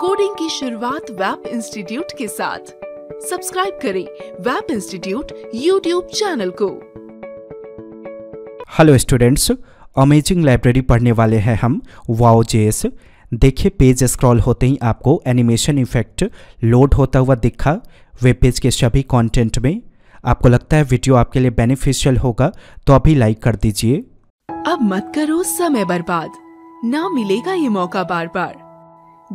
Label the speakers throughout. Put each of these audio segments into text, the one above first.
Speaker 1: coding की शुरुआत web institute के साथ सब्सक्राइब करें वेब इंस्टीट्यूट यूट्यूब चैनल को
Speaker 2: हेलो स्टूडेंट्स अमेजिंग लाइब्रेरी पढ़ने वाले हैं हम वाओ जेएस देखिए पेज स्क्रॉल होते ही आपको एनिमेशन इफेक्ट लोड होता हुआ दिखा वेब पेज के सभी कंटेंट में आपको लगता है वीडियो आपके लिए बेनिफिशियल होगा तो अभी लाइक कर दीजिए
Speaker 1: अब मत करो समय बर्बाद ना मिलेगा ये मौका बार बार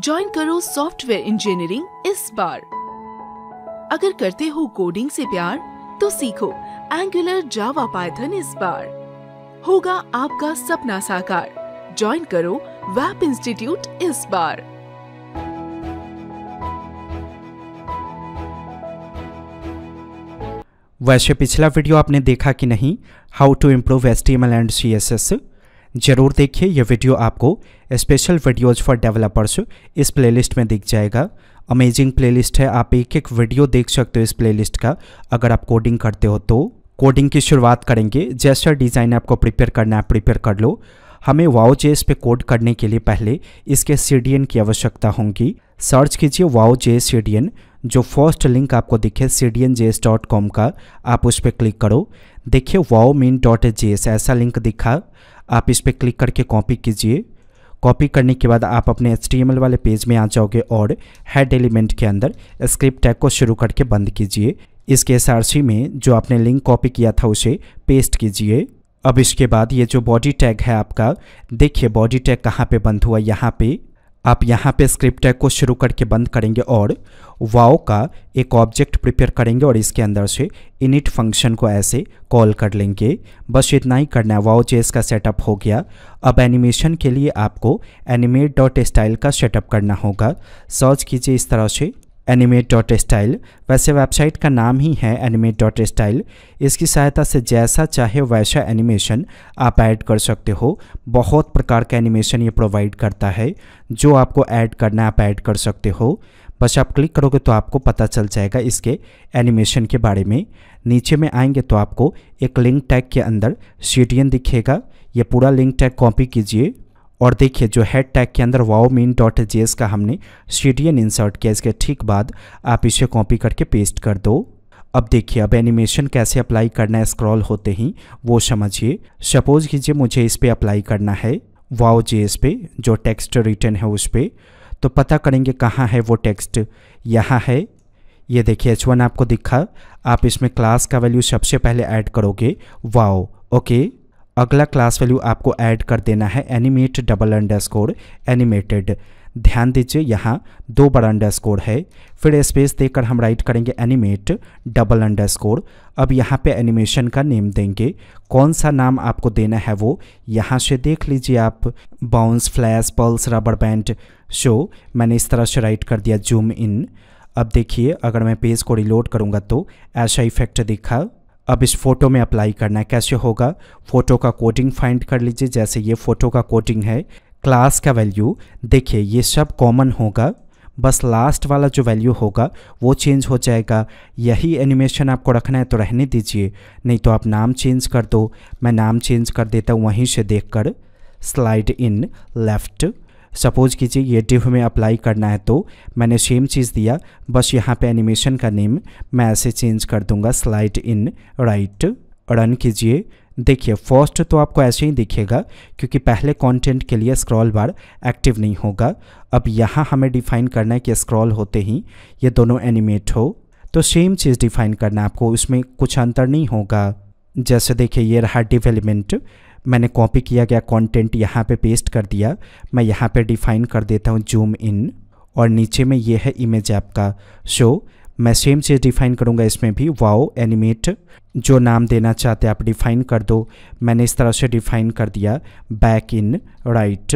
Speaker 1: ज्वाइन करो सॉफ्टवेयर इंजीनियरिंग इस बार अगर करते हो कोडिंग से प्यार तो सीखो एंगुलर जावा पाइथन इस बार होगा आपका सपना साकार ज्वाइन करो वेब इंस्टीट्यूट इस बार
Speaker 2: वैसे पिछला वीडियो आपने देखा कि नहीं how to improve S T M L and C S S जरूर देखिए यह वीडियो आपको स्पेशल वीडियोज़ फॉर डेवलपर्स इस प्लेलिस्ट में दिख जाएगा अमेजिंग प्लेलिस्ट है आप एक एक वीडियो देख सकते हो इस प्लेलिस्ट का अगर आप कोडिंग करते हो तो कोडिंग की शुरुआत करेंगे जैसा डिज़ाइन आपको प्रिपेयर करना है प्रिपेयर कर लो हमें वाओ जेस पे कोड करने के लिए पहले इसके सी की आवश्यकता होगी सर्च कीजिए वाओ जेस सी जो फर्स्ट लिंक आपको दिखे C D N J S dot com का आप उस पर क्लिक करो देखिए wow min dot J S ऐसा लिंक दिखा आप इस पर क्लिक करके कॉपी कीजिए कॉपी करने के बाद आप अपने एच वाले पेज में आ जाओगे और हेड एलिमेंट के अंदर स्क्रिप्ट टैग को शुरू करके बंद कीजिए इसके एस में जो आपने लिंक कॉपी किया था उसे पेस्ट कीजिए अब इसके बाद ये जो बॉडी टैग है आपका देखिए बॉडी टैग कहाँ पे बंद हुआ यहाँ पे आप यहाँ पे स्क्रिप्ट टैग को शुरू करके बंद करेंगे और वाओ का एक ऑब्जेक्ट प्रिपेयर करेंगे और इसके अंदर से इनिट फंक्शन को ऐसे कॉल कर लेंगे बस इतना ही करना है वाओ जेस का सेटअप हो गया अब एनिमेशन के लिए आपको एनिमेट डॉट स्टाइल का सेटअप करना होगा सर्च कीजिए इस तरह से एनिमेट डॉट स्टाइल वैसे वेबसाइट का नाम ही है एनिमेट डॉट स्टाइल इसकी सहायता से जैसा चाहे वैसा एनिमेशन आप ऐड कर सकते हो बहुत प्रकार का एनिमेशन ये प्रोवाइड करता है जो आपको ऐड करना है आप ऐड कर सकते हो बस आप क्लिक करोगे तो आपको पता चल जाएगा इसके एनिमेशन के बारे में नीचे में आएंगे तो आपको एक लिंक टैग के अंदर सी दिखेगा ये पूरा लिंक टैग कॉपी कीजिए और देखिए जो हेड टैग के अंदर वाओ मीन डॉट जे का हमने सी इंसर्ट किया इसके ठीक बाद आप इसे कॉपी करके पेस्ट कर दो अब देखिए अब एनिमेशन कैसे अप्लाई करना है स्क्रॉल होते ही वो समझिए सपोज़ कीजिए मुझे इस पर अप्लाई करना है वाओ जे पे जो टेक्स्ट रिटर्न है उस पर तो पता करेंगे कहाँ है वो टेक्स्ट यहाँ है ये देखिए एच वन आपको दिखा आप इसमें क्लास का वैल्यू सबसे पहले ऐड करोगे वाओ ओके अगला क्लास वैल्यू आपको ऐड कर देना है एनिमेट डबल अंडरस्कोर एनिमेटेड ध्यान दीजिए यहाँ दो बड़ा अंडरस्कोर है फिर स्पेस देकर हम राइट करेंगे एनिमेट डबल अंडरस्कोर अब यहाँ पे एनिमेशन का नेम देंगे कौन सा नाम आपको देना है वो यहाँ से देख लीजिए आप bounce flash pulse rubber band show मैंने इस तरह से राइट कर दिया जूम इन अब देखिए अगर मैं पेज को रिलोड करूँगा तो ऐसा इफेक्ट दिखा अब इस फोटो में अप्लाई करना कैसे होगा फोटो का कोडिंग फाइंड कर लीजिए जैसे ये फोटो का कोडिंग है क्लास का वैल्यू देखिए ये सब कॉमन होगा बस लास्ट वाला जो वैल्यू होगा वो चेंज हो जाएगा यही एनिमेशन आपको रखना है तो रहने दीजिए नहीं तो आप नाम चेंज कर दो मैं नाम चेंज कर देता हूँ वहीं से देखकर स्लाइड इन लेफ़्ट सपोज़ कीजिए ये डिव में अप्लाई करना है तो मैंने सेम चीज़ दिया बस यहाँ पे एनिमेशन का नेम मैं ऐसे चेंज कर दूंगा स्लाइड इन राइट रन कीजिए देखिए फर्स्ट तो आपको ऐसे ही दिखेगा क्योंकि पहले कंटेंट के लिए स्क्रॉल बार एक्टिव नहीं होगा अब यहाँ हमें डिफाइन करना है कि स्क्रॉल होते ही ये दोनों एनिमेट हो तो सेम चीज़ डिफाइन करना है आपको उसमें कुछ अंतर नहीं होगा जैसे देखिए ये रहा डिवेलमेंट मैंने कॉपी किया गया कंटेंट यहाँ पे पेस्ट कर दिया मैं यहाँ पे डिफाइन कर देता हूँ जूम इन और नीचे में ये है इमेज ऐप का शो मैं सेम चीज़ डिफाइन करूँगा इसमें भी वाओ एनिमेट जो नाम देना चाहते आप डिफाइन कर दो मैंने इस तरह से डिफाइन कर दिया बैक इन राइट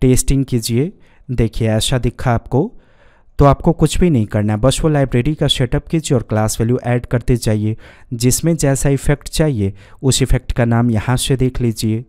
Speaker 2: टेस्टिंग कीजिए देखिए ऐसा दिखा आपको तो आपको कुछ भी नहीं करना है बस वो लाइब्रेरी का सेटअप कीजिए और क्लास वैल्यू ऐड करते जाइए जिसमें जैसा इफेक्ट चाहिए उस इफेक्ट का नाम यहाँ से देख लीजिए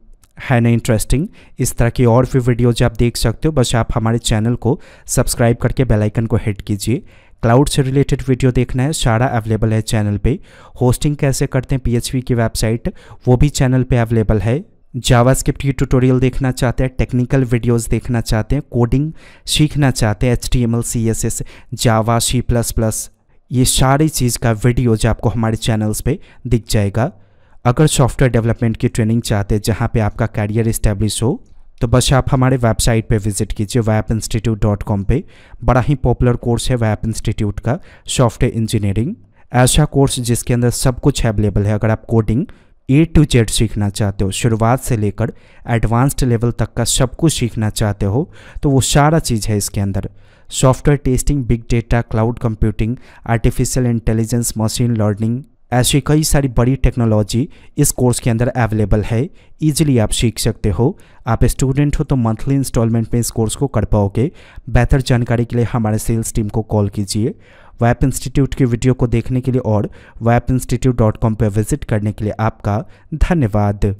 Speaker 2: है ना इंटरेस्टिंग इस तरह की और भी वीडियोज आप देख सकते हो बस आप हमारे चैनल को सब्सक्राइब करके बेल आइकन को हिट कीजिए क्लाउड से रिलेटेड वीडियो देखना है सारा अवेलेबल है चैनल पे होस्टिंग कैसे करते हैं पीएचपी की वेबसाइट वो भी चैनल पे अवेलेबल है जावास्क्रिप्ट की ट्यूटोरियल देखना चाहते हैं टेक्निकल वीडियोस देखना चाहते हैं कोडिंग सीखना चाहते हैं H T M L C S S Java C plus plus ये सारी चीज़ का वीडियोज आपको हमारे चैनल्स पे दिख जाएगा अगर सॉफ्टवेयर डेवलपमेंट की ट्रेनिंग चाहते हैं जहाँ पर आपका कैरियर इस्टेब्लिश हो तो बस आप हमारे वेबसाइट पे विजिट कीजिए वैप इंस्टीट्यूट डॉट कॉम पर बड़ा ही पॉपुलर कोर्स है वैप इंस्टीट्यूट का सॉफ्टवेयर इंजीनियरिंग ऐसा कोर्स जिसके अंदर सब कुछ अवेलेबल है अगर आप कोडिंग ए टू जेड सीखना चाहते हो शुरुआत से लेकर एडवांस्ड लेवल तक का सब कुछ सीखना चाहते हो तो वो सारा चीज़ है इसके अंदर software testing big data cloud computing artificial intelligence machine learning ऐसी कई सारी बड़ी टेक्नोलॉजी इस कोर्स के अंदर अवेलेबल है इजीली आप सीख सकते हो आप स्टूडेंट हो तो मंथली इंस्टॉलमेंट में इस कोर्स को कर पाओगे बेहतर जानकारी के लिए हमारे सेल्स टीम को कॉल कीजिए वैप इंस्टीट्यूट की वीडियो को देखने के लिए और वैप इंस्टीट्यूट डॉट कॉम पर विजिट करने के लिए आपका धन्यवाद